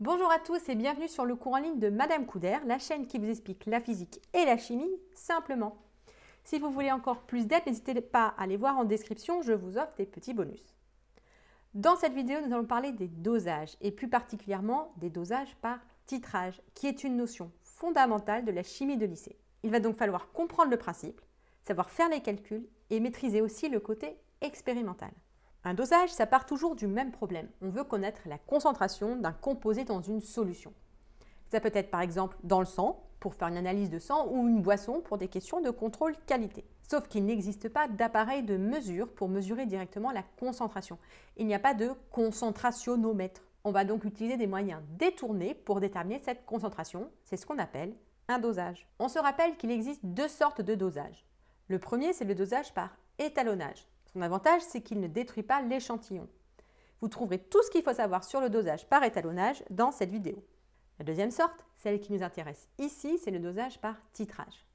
Bonjour à tous et bienvenue sur le cours en ligne de Madame Couder, la chaîne qui vous explique la physique et la chimie simplement. Si vous voulez encore plus d'aide, n'hésitez pas à aller voir en description, je vous offre des petits bonus. Dans cette vidéo, nous allons parler des dosages et plus particulièrement des dosages par titrage, qui est une notion fondamentale de la chimie de lycée. Il va donc falloir comprendre le principe, savoir faire les calculs et maîtriser aussi le côté expérimental. Un dosage, ça part toujours du même problème. On veut connaître la concentration d'un composé dans une solution. Ça peut être par exemple dans le sang, pour faire une analyse de sang, ou une boisson pour des questions de contrôle qualité. Sauf qu'il n'existe pas d'appareil de mesure pour mesurer directement la concentration. Il n'y a pas de concentrationomètre. On va donc utiliser des moyens détournés pour déterminer cette concentration. C'est ce qu'on appelle un dosage. On se rappelle qu'il existe deux sortes de dosages. Le premier, c'est le dosage par étalonnage. Son avantage, c'est qu'il ne détruit pas l'échantillon. Vous trouverez tout ce qu'il faut savoir sur le dosage par étalonnage dans cette vidéo. La deuxième sorte, celle qui nous intéresse ici, c'est le dosage par titrage.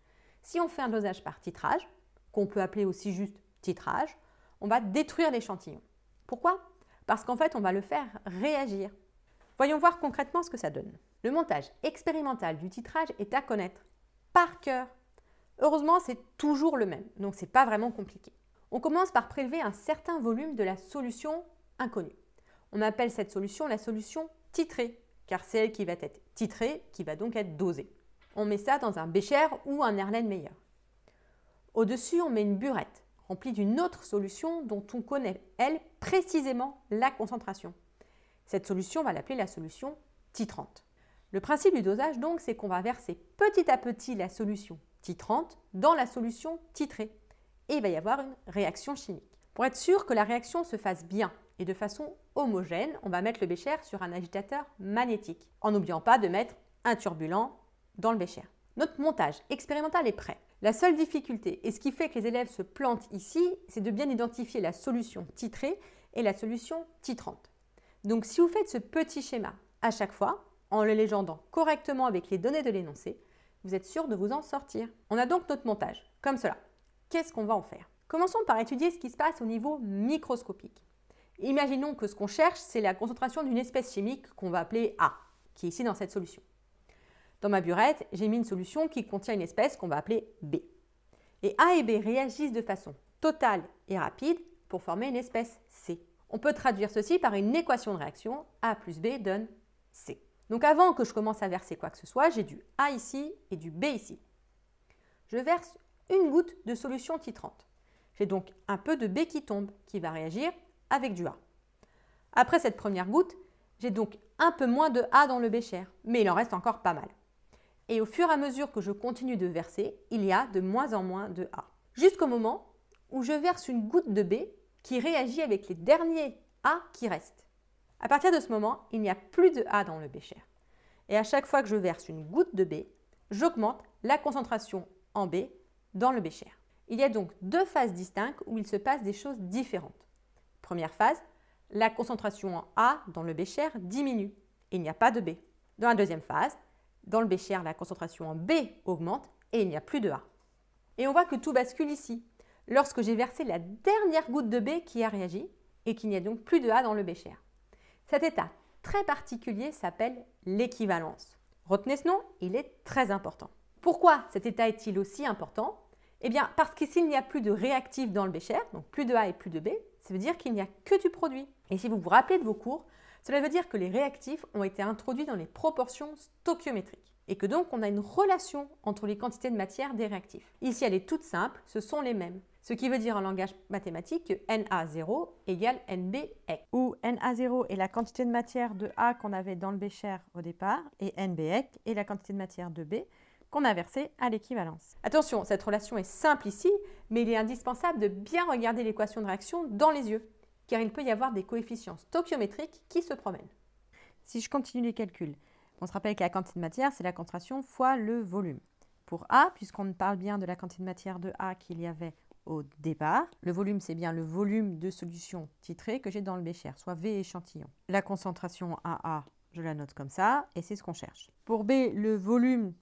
Si on fait un dosage par titrage, qu'on peut appeler aussi juste titrage, on va détruire l'échantillon. Pourquoi Parce qu'en fait, on va le faire réagir. Voyons voir concrètement ce que ça donne. Le montage expérimental du titrage est à connaître par cœur. Heureusement, c'est toujours le même, donc c'est pas vraiment compliqué. On commence par prélever un certain volume de la solution inconnue. On appelle cette solution la solution titrée, car c'est elle qui va être titrée, qui va donc être dosée. On met ça dans un bécher ou un Erlenmeyer. Au-dessus, on met une burette remplie d'une autre solution dont on connaît, elle, précisément la concentration. Cette solution, on va l'appeler la solution titrante. Le principe du dosage, donc, c'est qu'on va verser petit à petit la solution titrante dans la solution titrée et il va y avoir une réaction chimique. Pour être sûr que la réaction se fasse bien et de façon homogène, on va mettre le bécher sur un agitateur magnétique, en n'oubliant pas de mettre un turbulent dans le bécher. Notre montage expérimental est prêt. La seule difficulté, et ce qui fait que les élèves se plantent ici, c'est de bien identifier la solution titrée et la solution titrante. Donc si vous faites ce petit schéma à chaque fois, en le légendant correctement avec les données de l'énoncé, vous êtes sûr de vous en sortir. On a donc notre montage, comme cela qu'est-ce qu'on va en faire Commençons par étudier ce qui se passe au niveau microscopique. Imaginons que ce qu'on cherche, c'est la concentration d'une espèce chimique qu'on va appeler A, qui est ici dans cette solution. Dans ma burette, j'ai mis une solution qui contient une espèce qu'on va appeler B. Et A et B réagissent de façon totale et rapide pour former une espèce C. On peut traduire ceci par une équation de réaction, A plus B donne C. Donc avant que je commence à verser quoi que ce soit, j'ai du A ici et du B ici. Je verse une goutte de solution titrante. J'ai donc un peu de B qui tombe, qui va réagir avec du A. Après cette première goutte, j'ai donc un peu moins de A dans le bécher, mais il en reste encore pas mal. Et au fur et à mesure que je continue de verser, il y a de moins en moins de A. Jusqu'au moment où je verse une goutte de B qui réagit avec les derniers A qui restent. À partir de ce moment, il n'y a plus de A dans le bécher. Et à chaque fois que je verse une goutte de B, j'augmente la concentration en B dans le bécher. Il y a donc deux phases distinctes où il se passe des choses différentes. Première phase, la concentration en A dans le bécher diminue et il n'y a pas de B. Dans la deuxième phase, dans le bécher, la concentration en B augmente et il n'y a plus de A. Et on voit que tout bascule ici, lorsque j'ai versé la dernière goutte de B qui a réagi et qu'il n'y a donc plus de A dans le bécher. Cet état très particulier s'appelle l'équivalence. Retenez ce nom, il est très important. Pourquoi cet état est-il aussi important eh bien, parce que s'il n'y a plus de réactifs dans le bécher, donc plus de A et plus de B, ça veut dire qu'il n'y a que du produit. Et si vous vous rappelez de vos cours, cela veut dire que les réactifs ont été introduits dans les proportions stoichiométriques et que donc on a une relation entre les quantités de matière des réactifs. Ici, elle est toute simple, ce sont les mêmes. Ce qui veut dire en langage mathématique que Na0 égale NbE. Où Na0 est la quantité de matière de A qu'on avait dans le bécher au départ et NBX est la quantité de matière de B qu'on a versé à l'équivalence. Attention, cette relation est simple ici, mais il est indispensable de bien regarder l'équation de réaction dans les yeux, car il peut y avoir des coefficients stoichiométriques qui se promènent. Si je continue les calculs, on se rappelle que la quantité de matière, c'est la concentration fois le volume. Pour A, puisqu'on parle bien de la quantité de matière de A qu'il y avait au départ, le volume, c'est bien le volume de solution titrée que j'ai dans le bécher, soit V échantillon. La concentration A, je la note comme ça, et c'est ce qu'on cherche. Pour B, le volume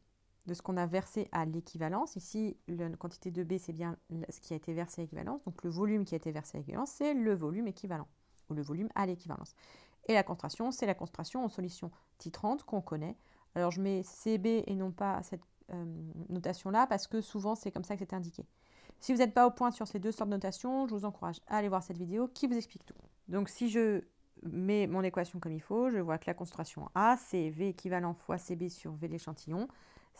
de ce qu'on a versé à l'équivalence. Ici, la quantité de B, c'est bien ce qui a été versé à l'équivalence. Donc le volume qui a été versé à l'équivalence, c'est le volume équivalent, ou le volume à l'équivalence. Et la concentration, c'est la concentration en solution titrante qu'on connaît. Alors je mets CB et non pas cette euh, notation-là, parce que souvent c'est comme ça que c'est indiqué. Si vous n'êtes pas au point sur ces deux sortes de notations, je vous encourage à aller voir cette vidéo qui vous explique tout. Donc si je mets mon équation comme il faut, je vois que la concentration A, c'est V équivalent fois CB sur V l'échantillon.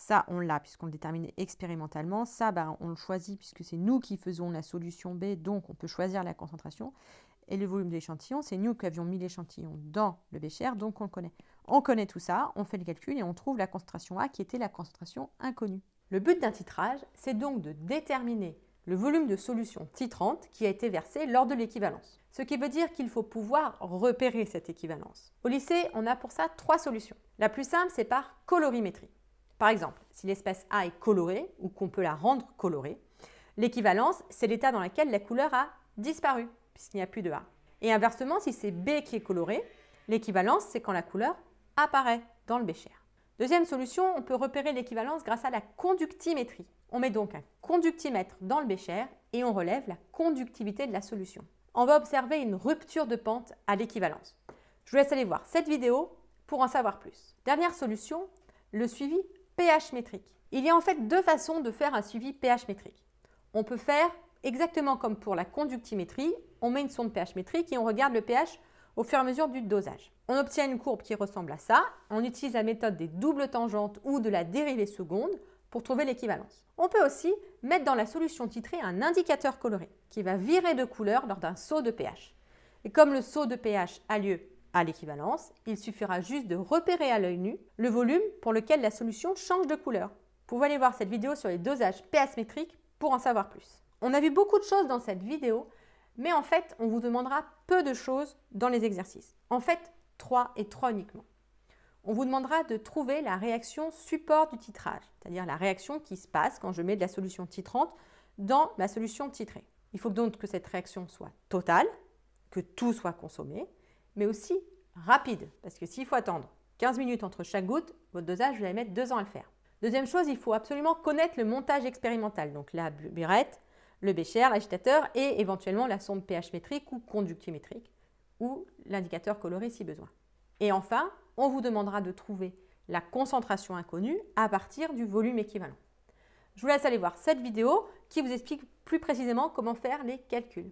Ça, on l'a puisqu'on le détermine expérimentalement. Ça, ben, on le choisit puisque c'est nous qui faisons la solution B, donc on peut choisir la concentration. Et le volume de l'échantillon, c'est nous qui avions mis l'échantillon dans le bécher, donc on le connaît. On connaît tout ça, on fait le calcul et on trouve la concentration A qui était la concentration inconnue. Le but d'un titrage, c'est donc de déterminer le volume de solution titrante qui a été versé lors de l'équivalence. Ce qui veut dire qu'il faut pouvoir repérer cette équivalence. Au lycée, on a pour ça trois solutions. La plus simple, c'est par colorimétrie. Par exemple, si l'espèce A est colorée ou qu'on peut la rendre colorée, l'équivalence, c'est l'état dans lequel la couleur a disparu, puisqu'il n'y a plus de A. Et inversement, si c'est B qui est coloré, l'équivalence, c'est quand la couleur apparaît dans le bécher. Deuxième solution, on peut repérer l'équivalence grâce à la conductimétrie. On met donc un conductimètre dans le bécher et on relève la conductivité de la solution. On va observer une rupture de pente à l'équivalence. Je vous laisse aller voir cette vidéo pour en savoir plus. Dernière solution, le suivi pH métrique. Il y a en fait deux façons de faire un suivi pH métrique. On peut faire exactement comme pour la conductimétrie, on met une sonde pH métrique et on regarde le pH au fur et à mesure du dosage. On obtient une courbe qui ressemble à ça. On utilise la méthode des doubles tangentes ou de la dérivée seconde pour trouver l'équivalence. On peut aussi mettre dans la solution titrée un indicateur coloré qui va virer de couleur lors d'un saut de pH. Et comme le saut de pH a lieu à l'équivalence, il suffira juste de repérer à l'œil nu le volume pour lequel la solution change de couleur. Vous pouvez aller voir cette vidéo sur les dosages pH pour en savoir plus. On a vu beaucoup de choses dans cette vidéo, mais en fait, on vous demandera peu de choses dans les exercices. En fait, trois et trois uniquement. On vous demandera de trouver la réaction support du titrage, c'est-à-dire la réaction qui se passe quand je mets de la solution titrante dans ma solution titrée. Il faut donc que cette réaction soit totale, que tout soit consommé, mais aussi rapide, parce que s'il faut attendre 15 minutes entre chaque goutte, votre dosage, vous allez mettre deux ans à le faire. Deuxième chose, il faut absolument connaître le montage expérimental, donc la burette, le bécher, l'agitateur et éventuellement la sonde pH métrique ou conductimétrique ou l'indicateur coloré si besoin. Et enfin, on vous demandera de trouver la concentration inconnue à partir du volume équivalent. Je vous laisse aller voir cette vidéo qui vous explique plus précisément comment faire les calculs.